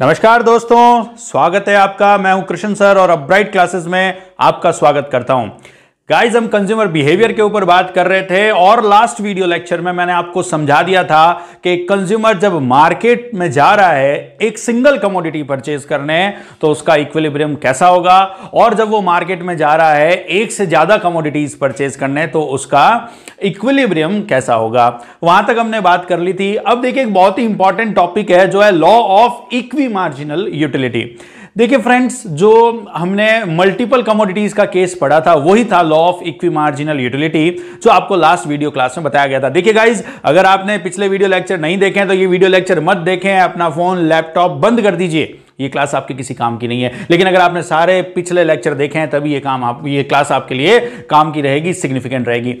नमस्कार दोस्तों स्वागत है आपका मैं हूं कृष्ण सर और अब ब्राइट क्लासेस में आपका स्वागत करता हूं गाइज हम कंज्यूमर बिहेवियर के ऊपर बात कर रहे थे और लास्ट वीडियो लेक्चर में मैंने आपको समझा दिया था कि कंज्यूमर जब मार्केट में जा रहा है एक सिंगल कमोडिटी परचेज करने तो उसका इक्विलिब्रियम कैसा होगा और जब वो मार्केट में जा रहा है एक से ज्यादा कमोडिटीज परचेज करने तो उसका इक्विलिब्रियम कैसा होगा वहां तक हमने बात कर ली थी अब देखिए एक बहुत ही इंपॉर्टेंट टॉपिक है जो है law of equi marginal utility देखिए फ्रेंड्स जो हमने मल्टीपल कमोडिटीज का केस पढ़ा था वही था law of equi marginal utility जो आपको लास्ट वीडियो क्लास में बताया गया था देखिए गाइज अगर आपने पिछले वीडियो लेक्चर नहीं देखे तो ये वीडियो लेक्चर मत देखें अपना फोन लैपटॉप बंद कर दीजिए ये क्लास आपके किसी काम की नहीं है लेकिन अगर आपने सारे पिछले लेक्चर देखे हैं तभी ये काम आप ये क्लास आपके लिए काम की रहेगी सिग्निफिकेंट रहेगी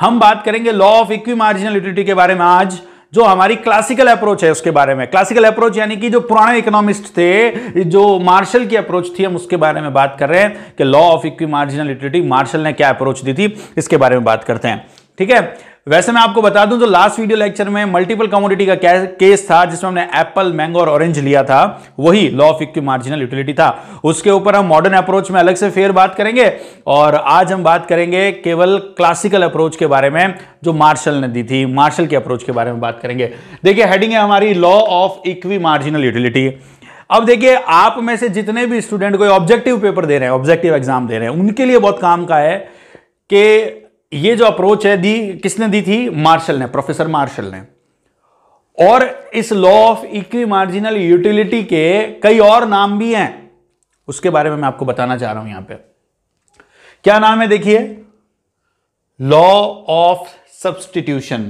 हम बात करेंगे law of equi marginal utility के बारे में आज जो हमारी क्लासिकल अप्रोच है उसके बारे में क्लासिकल अप्रोच यानी कि जो पुराने इकोनॉमिस्ट थे जो मार्शल की अप्रोच थी हम उसके बारे में बात कर रहे हैं कि law of equi marginal Marshall ने क्या अप्रोच दी थी इसके बारे में बात करते हैं ठीक है वैसे मैं आपको बता दूं जो लास्ट वीडियो लेक्चर में मल्टीपल कमोडिटी का केस था जिसमें हमने एप्पल मैंगो और ऑरेंज लिया था वही law of equi marginal utility था उसके ऊपर हम मॉडर्न अप्रोच में अलग से फेयर बात करेंगे और आज हम बात करेंगे केवल क्लासिकल अप्रोच के बारे में जो मार्शल ने दी थी मार्शल के अप्रोच के बारे में बात करेंगे देखिए हेडिंग है हमारी law of equi marginal utility अब देखिए आप में से जितने भी स्टूडेंट कोई ऑब्जेक्टिव पेपर दे रहे हैं ऑब्जेक्टिव एग्जाम दे रहे हैं उनके लिए बहुत काम का है कि ये जो अप्रोच है दी किसने दी थी मार्शल ने प्रोफेसर मार्शल ने और इस law of equi marginal utility के कई और नाम भी हैं उसके बारे में मैं आपको बताना चाह रहा हूं यहां पे क्या नाम है देखिए law of substitution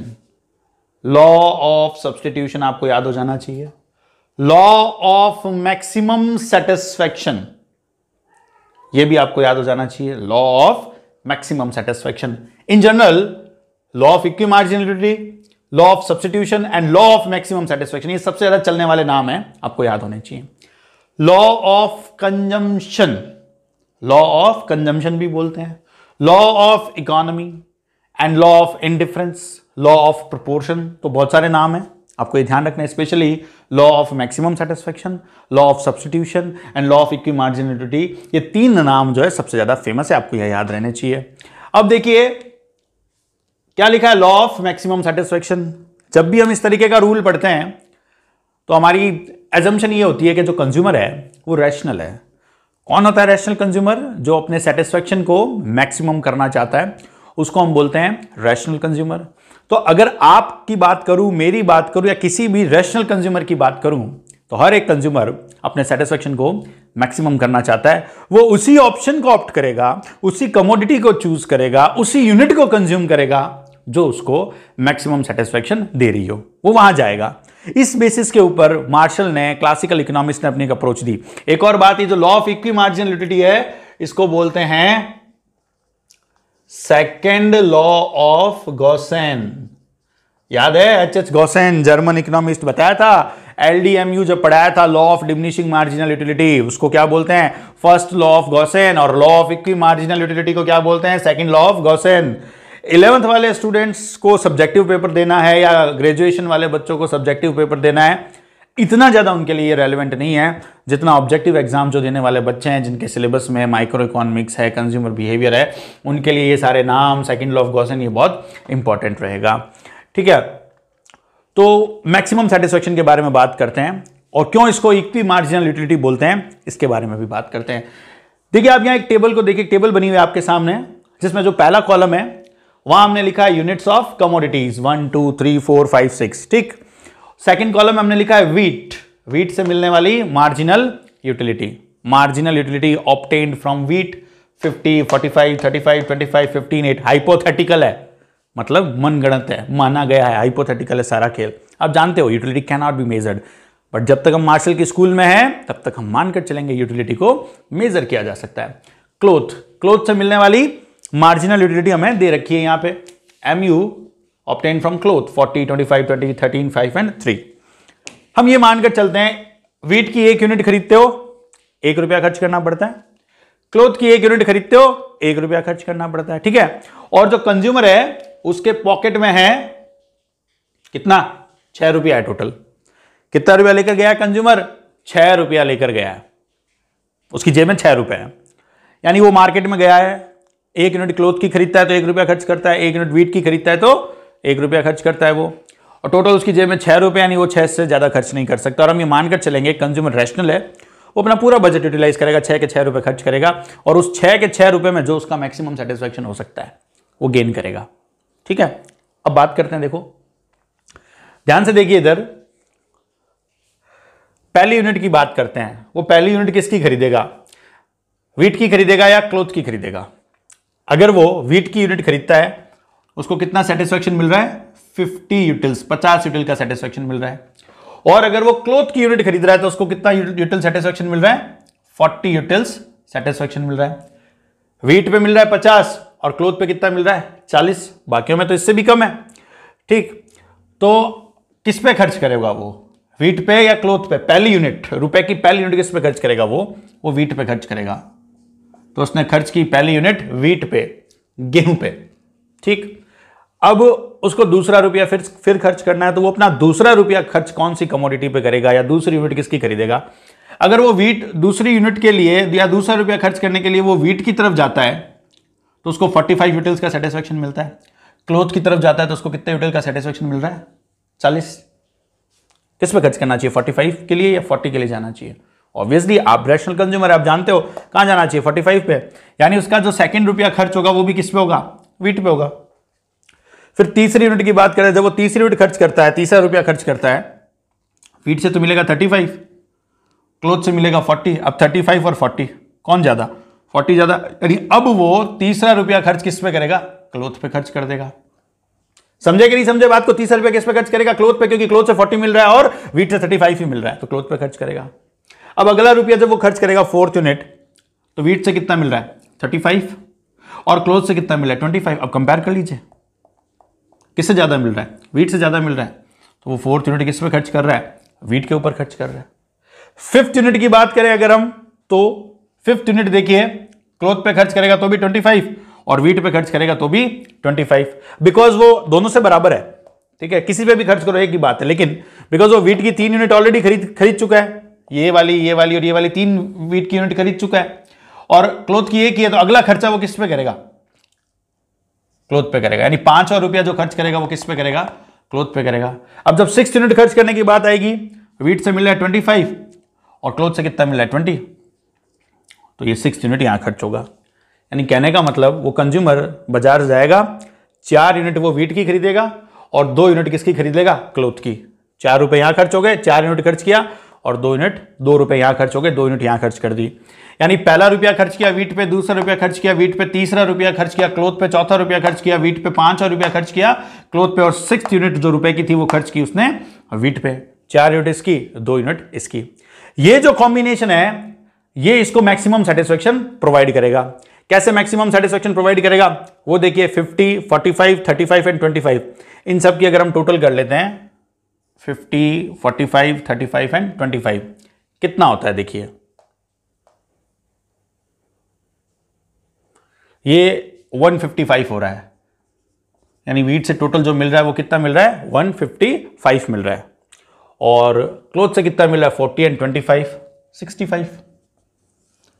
law of substitution आपको याद हो जाना चाहिए लॉ ऑफ मैक्सिमम सेटिस्फेक्शन यह भी आपको याद हो जाना चाहिए law of maximum satisfaction general law of equi marginality law of substitution and law of maximum satisfaction ये सबसे ज्यादा चलने वाले नाम है आपको याद होने चाहिए law of consumption law of consumption भी बोलते हैं law of economy and law of indifference law of proportion तो बहुत सारे नाम है आपको ये ध्यान रखना है specially law of maximum satisfaction law of substitution and law of equi marginality ये तीन नाम जो है सबसे ज़्यादा फेमस है आपको यह याद रहने चाहिए अब देखिए क्या लिखा है लॉ ऑफ मैक्सिमम सेटिस्फेक्शन जब भी हम इस तरीके का रूल पढ़ते हैं तो हमारी एजम्पन ये होती है कि जो कंज्यूमर है वो रैशनल है कौन होता है रैशनल कंज्यूमर जो अपने सेटिस्फेक्शन को मैक्सिमम करना चाहता है उसको हम बोलते हैं रैशनल कंज्यूमर तो अगर आपकी बात करूं मेरी बात करूं या किसी भी रैशनल कंज्यूमर की बात करूं तो हर एक कंज्यूमर अपने सेटिस्फेक्शन को मैक्सिमम करना चाहता है वो उसी ऑप्शन को ऑप्ट करेगा उसी कमोडिटी को चूज करेगा उसी यूनिट को कंज्यूम करेगा जो उसको मैक्सिमम सेटिस्फेक्शन दे रही हो वो वहां जाएगा इस बेसिस के ऊपर मार्शल ने क्लासिकल इकोनॉमिक्स ने अपनी अप्रोच दी एक और बात ये जो लॉ ऑफ इक्वी मार्जिनलिटी है इसको बोलते हैं सेकेंड लॉ ऑफ गौसेन याद है H H Gossen German economist बताया था एलडीएमयू जब पढ़ाया था law of diminishing marginal utility उसको क्या बोलते हैं फर्स्ट लॉ ऑफ गौसेन और law of equi marginal utility को क्या बोलते हैं second law of Gossen eleventh वाले स्टूडेंट्स को सब्जेक्टिव पेपर देना है या ग्रेजुएशन वाले बच्चों को सब्जेक्टिव पेपर देना है इतना ज़्यादा उनके लिए रेलिवेंट नहीं है जितना ऑब्जेक्टिव एग्जाम जो देने वाले बच्चे हैं जिनके सिलेबस में माइक्रो इकोनॉमिक्स है कंज्यूमर बिहेवियर है उनके लिए ये सारे नाम सेकेंड लॉ ऑफ गॉसन ये बहुत इंपॉर्टेंट रहेगा ठीक है तो मैक्सिमम सेटिस्फेक्शन के बारे में बात करते हैं और क्यों इसको इक्वी मार्जिनल यूटिलिटी बोलते हैं इसके बारे में भी बात करते हैं देखिए आप यहाँ एक टेबल को देखिए टेबल बनी हुई है आपके सामने जिसमें जो पहला कॉलम है वहां हमने लिखा है units of commodities one two three four five six ठीक सेकेंड कॉलम हमने लिखा है वीट वीट से मिलने वाली marginal utility marginal utility obtained from wheat 50, 45, 35, 25, 15, 8 hypothetical है मतलब मनगणत है माना गया है हाइपोथेटिकल है सारा खेल आप जानते हो utility can not be measured but जब तक हम मार्शल के स्कूल में हैं तब तक हम मानकर चलेंगे यूटिलिटी को मेजर किया जा सकता है क्लोथ क्लोथ से मिलने वाली मार्जिनल यूटिलिटी हमें दे रखी है यहाँ पे M U obtain from cloth forty twenty five twenty thirteen five and three हम ये मानकर चलते हैं वीट की एक यूनिट खरीदते हो एक रुपया खर्च करना पड़ता है क्लोथ की एक यूनिट खरीदते हो एक रुपया खर्च करना पड़ता है ठीक है और जो कंज्यूमर है उसके पॉकेट में है कितना छह रुपया है टोटल कितना रुपया लेकर गया कंज्यूमर छह रुपया लेकर गया है उसकी जेब में छह रुपए है यानी वो मार्केट में गया है एक यूनिट क्लोथ की खरीदता है तो एक रुपया खर्च करता है एक यूनिट वीट की खरीदता है तो एक रुपया खर्च करता है वो और टोटल उसकी जेब में छः रुपए यानी वो छः से ज़्यादा खर्च नहीं कर सकता और हम ये मानकर चलेंगे कंज्यूमर रैशनल है वो अपना पूरा बजट यूटिलाइज करेगा छः के छः रुपये खर्च करेगा और उस छः के छः रुपये में जो उसका मैक्सिमम सेटिस्फैक्शन हो सकता है वो गेन करेगा ठीक है अब बात करते हैं देखो ध्यान से देखिए इधर पहली यूनिट की बात करते हैं वो पहली यूनिट किसकी खरीदेगा वीट की खरीदेगा या क्लोथ की खरीदेगा अगर वो वीट की यूनिट खरीदता है उसको कितना सेटिस्फेक्शन मिल रहा है फिफ्टी यूटिल्स पचास यूटिल का सेटिस्फेक्शन मिल रहा है और अगर वो क्लोथ की यूनिट खरीद रहा है तो उसको कितना यूटिल सेटिस्फेक्शन मिल रहा है फोर्टी यूटिल्स सेटिस्फेक्शन मिल रहा है वीट पे मिल रहा है पचास और क्लोथ पे कितना मिल रहा है चालीस बाकियों में तो इससे भी कम है ठीक तो किस पे खर्च करेगा वो वीट पे या क्लोथ पे पहली यूनिट रुपए की पहली यूनिट किस पे खर्च करेगा वो वो वीट पे खर्च करेगा तो उसने खर्च की पहली यूनिट वीट पे गेहूं पे ठीक अब उसको दूसरा रुपया फिर फिर खर्च करना है तो वो अपना दूसरा रुपया खर्च कौन सी कमोडिटी पे करेगा या दूसरी यूनिट किसकी खरीदेगा अगर वो वीट दूसरी यूनिट के लिए या दूसरा रुपया खर्च करने के लिए वो वीट की तरफ जाता है तो उसको 45 यूटल्स का सेटिस्फेक्शन मिलता है क्लोथ की तरफ जाता है तो उसको कितने यूटल का सेटिस्फेक्शन मिल रहा है चालीस किस पे खर्च करना चाहिए 45 के लिए या 40 के लिए जाना चाहिए ऑब्वियसली आप रेशनल कंज्यूमर आप जानते हो कहाँ जाना चाहिए फोर्टी फाइव पे यानी उसका जो सेकंड रुपया खर्च होगा वो भी किस पे होगा वीट पे होगा फिर तीसरी यूनिट की बात करें जब वो तीसरी यूनिट खर्च करता है तीसरा रुपया खर्च करता है वीट से तो मिलेगा थर्टी फाइव क्लोथ से मिलेगा फोर्टी अब थर्टी फाइव और फोर्टी कौन ज़्यादा फोर्टी ज़्यादा यानी अब वो तीसरा रुपया खर्च किस पे करेगा क्लोथ पे खर्च कर देगा समझे कि नहीं समझे बात को तीसरा रुपया किस पे खर्च करेगा क्लोथ पे क्योंकि क्लोथ से फोर्टी मिल रहा है और वीट से थर्टी फाइव ही मिल रहा है तो क्लोथ पे खर्च करेगा अब अगला रुपया जब वो खर्च करेगा फोर्थ यूनिट तो वीट से कितना मिल रहा है 35 और क्लोथ से कितना मिल रहा है 25 अब कंपेयर कर लीजिए किससे ज़्यादा मिल रहा है वीट से ज़्यादा मिल रहा है तो वो फोर्थ यूनिट किस पर खर्च कर रहा है वीट के ऊपर खर्च कर रहा है फिफ्थ यूनिट की बात करें अगर हम तो फिफ्थ यूनिट देखिए क्लोथ पे खर्च करेगा तो भी ट्वेंटी और वीट पर खर्च करेगा तो भी ट्वेंटी बिकॉज वो दोनों से बराबर है ठीक है किसी पे भी खर्च करो एक ही बात है लेकिन बिकॉज वो वीट की तीन यूनिट ऑलरेडी खरीद खरीद चुका है ये वाली ये वाली और ये वाली तीन वीट की यूनिट खरीद चुका है और क्लोथ की एक ही है तो अगला खर्चा वो किस पे करेगा क्लोथ पे करेगा यानी पांच और रुपया जो खर्च करेगा वो किस पे करेगा क्लोथ पे करेगा अब जब सिक्स यूनिट खर्च करने की बात आएगी वीट से मिल रहा है ट्वेंटी फाइव और क्लोथ से कितना मिल रहा है ट्वेंटी तो ये सिक्स यूनिट यहाँ खर्च होगा यानी कहने का मतलब वो कंज्यूमर बाजार जाएगा चार यूनिट वो वीट की खरीदेगा और दो यूनिट किसकी खरीदेगा क्लोथ की चार रुपये यहाँ खर्च हो गए चार यूनिट खर्च किया और दो यूनिट दो रुपए यहाँ खर्च हो गए दो यूनिट यहाँ खर्च कर दी यानी पहला रुपया खर्च किया वीट पे दूसरा रुपया खर्च किया वीट पे तीसरा रुपया खर्च किया क्लोथ पे चौथा रुपया खर्च किया वीट पे पांच रुपया खर्च किया क्लोथ पे और सिक्स यूनिट जो रुपए की थी वो खर्च की उसने वीट पे चार यूनिट इसकी दो यूनिट इसकी ये जो कॉम्बिनेशन है ये इसको मैक्सिमम सेटिस्फेक्शन प्रोवाइड करेगा कैसे मैक्सिमम सेटिस्फेक्शन प्रोवाइड करेगा वो देखिए five thirty five and five इन सब की अगर हम टोटल कर लेते हैं fifty forty five thirty five and twenty five कितना होता है देखिए ये वन फिफ्टी फाइव हो रहा है यानी वीट से टोटल जो मिल रहा है वो कितना मिल रहा है वन फिफ्टी फाइव मिल रहा है और क्लोथ से कितना मिल रहा है forty and twenty five sixty five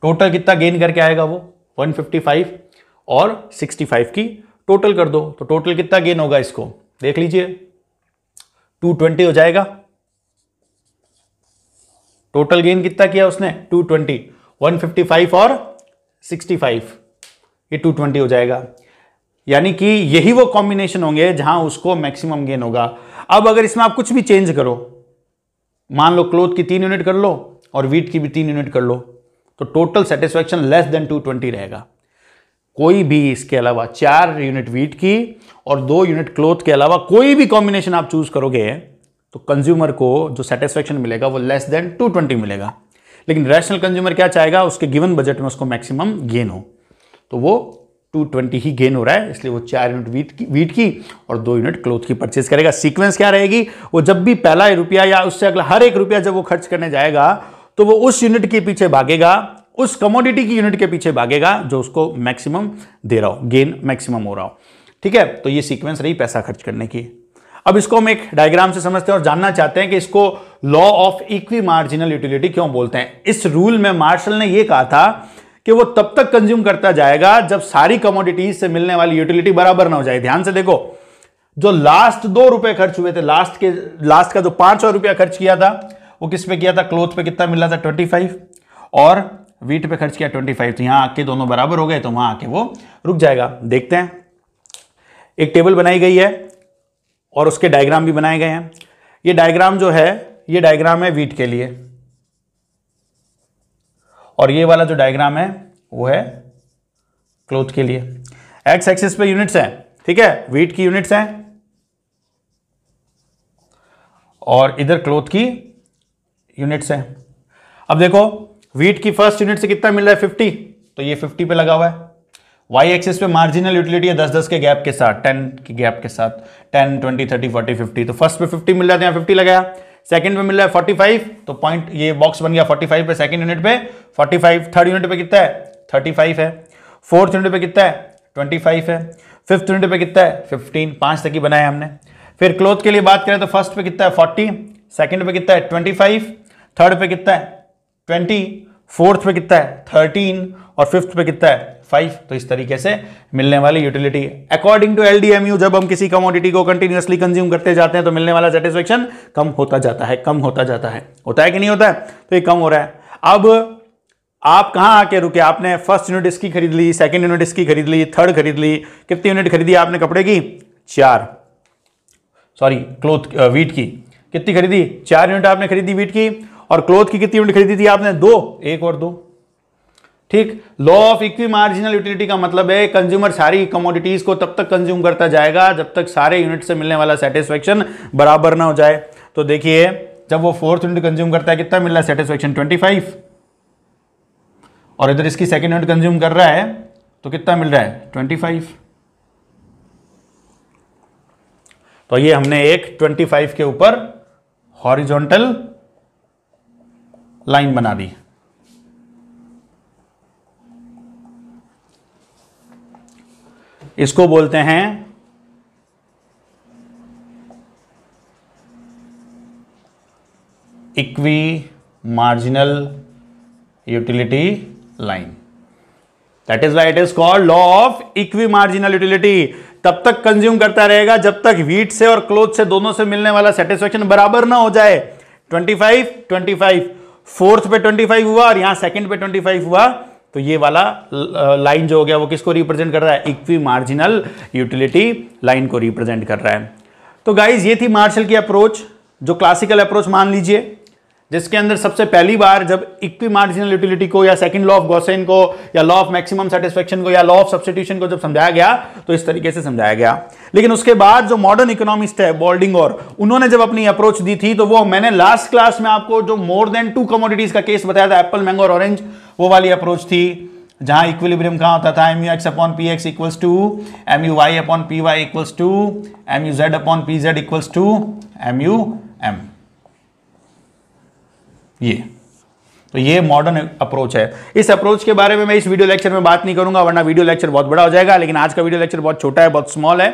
total कितना गेन करके आएगा वो वन फिफ्टी फाइव और सिक्सटी फाइव की टोटल कर दो तो टोटल कितना गेन होगा इसको देख लीजिए टू ट्वेंटी हो जाएगा टोटल गेन कितना किया उसने two twenty one fifty five और सिक्सटी फाइव ये टू ट्वेंटी हो जाएगा यानी कि यही वो कॉम्बिनेशन होंगे जहां उसको मैक्सिमम गेन होगा अब अगर इसमें आप कुछ भी चेंज करो मान लो क्लोथ की तीन यूनिट कर लो और वीट की भी तीन यूनिट कर लो तो total satisfaction less than two twenty रहेगा कोई भी इसके अलावा चार यूनिट वीट की और दो यूनिट क्लोथ के अलावा कोई भी कॉम्बिनेशन आप चूज करोगे तो कंज्यूमर को जो सेटिस्फेक्शन मिलेगा वो लेस देन 220 मिलेगा लेकिन रैशनल कंज्यूमर क्या चाहेगा उसके गिवन बजट में उसको मैक्सिमम गेन हो तो वो 220 ही गेन हो रहा है इसलिए वो चार यूनिट वीट की वीट की और दो यूनिट क्लोथ की परचेज करेगा सीक्वेंस क्या रहेगी वो जब भी पहला रुपया या उससे अगला हर एक रुपया जब वो खर्च करने जाएगा तो वो उस यूनिट के पीछे भागेगा उस कमोडिटी की यूनिट के पीछे भागेगा जो उसको मैक्सिमम दे रहा हो गेन मैक्सिमम हो रहा हो ठीक है तो ये सीक्वेंस रही पैसा खर्च करने की अब इसको हम एक डायग्राम से समझते हैं और जानना चाहते हैं कि इसको law of equi marginal utility क्यों बोलते हैं इस रूल में मार्शल ने यह कहा था कि वो तब तक कंज्यूम करता जाएगा जब सारी कमोडिटीज से मिलने वाली यूटिलिटी बराबर ना हो जाए ध्यान से देखो जो लास्ट दो रुपए खर्च हुए थे लास्ट के लास्ट का जो पांच रुपया खर्च किया था वो किस पे किया था क्लोथ पे कितना मिला था ट्वेंटी फाइव और वीट पे खर्च किया ट्वेंटी फाइव तो यहाँ आके दोनों बराबर हो गए तो वहाँ आके वो रुक जाएगा देखते हैं एक टेबल बनाई गई है और उसके डायग्राम भी बनाए गए हैं ये डायग्राम जो है ये डायग्राम है वीट के लिए और ये वाला जो डायग्राम है वो है क्लोथ के लिए एक्स एक्सिस पे यूनिट्स हैं ठीक है वीट की यूनिट्स हैं और इधर क्लोथ की यूनिट्स हैं अब देखो वीट की फर्स्ट यूनिट से कितना मिल रहा है फिफ्टी तो ये फिफ्टी पे लगा हुआ है वाई एक्सिस पे मार्जिनल यूटिलिटी है दस दस के गैप के साथ टेन के गैप के साथ ten twenty thirty forty fifty तो फर्स्ट पे फिफ्टी मिल रहा था यहाँ फिफ्टी लगाया सेकंड पे मिल रहा है फोर्टी फाइव तो पॉइंट ये बॉक्स बन गया फोर्टी फाइव पे सेकंड यूनिट पे फोर्टी फाइव थर्ड यूनिट पे कितना है थर्टी फाइव है फोर्थ यूनिट पे कितना है ट्वेंटी फाइव है फिफ्थ यूनिट पे कितना है फिफ्टीन पाँच तक ही बनाया हमने फिर क्लोथ के लिए बात करें तो फर्स्ट पे कितना है फोर्टी सेकेंड पे कितना है ट्वेंटी फाइव थर्ड पे कितना है ट्वेंटी फोर्थ पे कितना है थर्टीन और फिफ्थ पे कितना है फाइव तो इस तरीके से मिलने वाली यूटिलिटी अकॉर्डिंग टू एलडीएमयू जब हम किसी कमोडिटी को कंटिन्यूसली कंज्यूम करते जाते हैं तो मिलने वाला सेटिस्फेक्शन कम होता जाता है कम होता जाता है होता है कि नहीं होता है तो ये कम हो रहा है अब आप कहाँ आके रुके आपने फर्स्ट यूनिट इसकी खरीद ली सेकेंड यूनिट इसकी खरीद ली थर्ड खरीद ली कितनी यूनिट खरीदी आपने कपड़े की चार सॉरी क्लोथ वीट की कितनी खरीदी चार यूनिट आपने खरीदी वीट की और क्लोथ की कितनी यूनिट खरीदी थी आपने दो एक और दो ठीक law of equi marginal utility का मतलब है कंज्यूमर सारी कमोडिटीज को तब तक कंज्यूम करता जाएगा जब तक सारे यूनिट से मिलने वाला सेटिस्फेक्शन बराबर ना हो जाए तो देखिए जब वो फोर्थ यूनिट कंज्यूम करता है कितना मिल रहा है सेटिस्फेक्शन फाइव और इधर इसकी सेकेंड यूनिट कंज्यूम कर रहा है तो कितना मिल रहा है फाइव तो ये हमने एक 25 के ऊपर हॉरिजॉन्टल लाइन बना दी इसको बोलते हैं equi marginal utility line that is why it is called law of equi marginal utility तब तक कंज्यूम करता रहेगा जब तक वीट से और क्लोथ से दोनों से मिलने वाला सेटिस्फेक्शन बराबर ना हो जाए 25 25 फोर्थ पे 25 हुआ और यहां सेकंड पे 25 हुआ तो ये वाला लाइन जो हो गया वो किसको रिप्रेजेंट कर रहा है इक्वी मार्जिनल यूटिलिटी लाइन को रिप्रेजेंट कर रहा है तो गाइज ये थी मार्शल की अप्रोच जो क्लासिकल अप्रोच मान लीजिए जिसके अंदर सबसे पहली बार जब इक्वी मार्जिनल यूटिलिटी को या सेकंड लॉ ऑफ गोसेन को या लॉ ऑफ मैक्सिमम सेटिस्फेक्शन को या लॉ ऑफ सब्सटीट्यूशन को जब समझाया गया तो इस तरीके से समझाया गया लेकिन उसके बाद जो मॉडर्न इकोनॉमिस्ट है बॉल्डिंग और उन्होंने जब अपनी अप्रोच दी थी तो वो मैंने लास्ट क्लास में आपको जो मोर देन टू कमोडिटीज का केस बताया था एप्पल मैंगो और ऑरेंज वो वाली अप्रोच थी जहां इक्विलिब्रियम कहा होता था M U X upon P X equals to M U Y upon P Y equals to M U Z upon P Z equals to M U M ये तो ये मॉडर्न अप्रोच है इस अप्रोच के बारे में मैं इस वीडियो लेक्चर में बात नहीं करूंगा वरना वीडियो लेक्चर बहुत बड़ा हो जाएगा लेकिन आज का वीडियो लेक्चर बहुत छोटा है बहुत स्मॉल है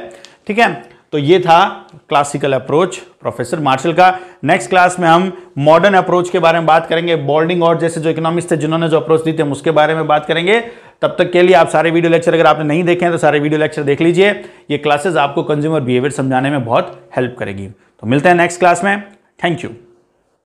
ठीक है तो ये था क्लासिकल अप्रोच प्रोफेसर मार्शल का नेक्स्ट क्लास में हम मॉडर्न अप्रोच के बारे में बात करेंगे बॉल्डिंग और जैसे जो इकोनॉमिस्ट थे जिन्होंने जो अप्रोच दी थी हम उसके बारे में बात करेंगे तब तक के लिए आप सारे वीडियो लेक्चर अगर आपने नहीं देखे हैं तो सारे वीडियो लेक्चर देख लीजिए ये क्लासेस आपको कंज्यूमर बिहेवियर समझाने में बहुत हेल्प करेगी तो मिलते हैं नेक्स्ट क्लास में थैंक यू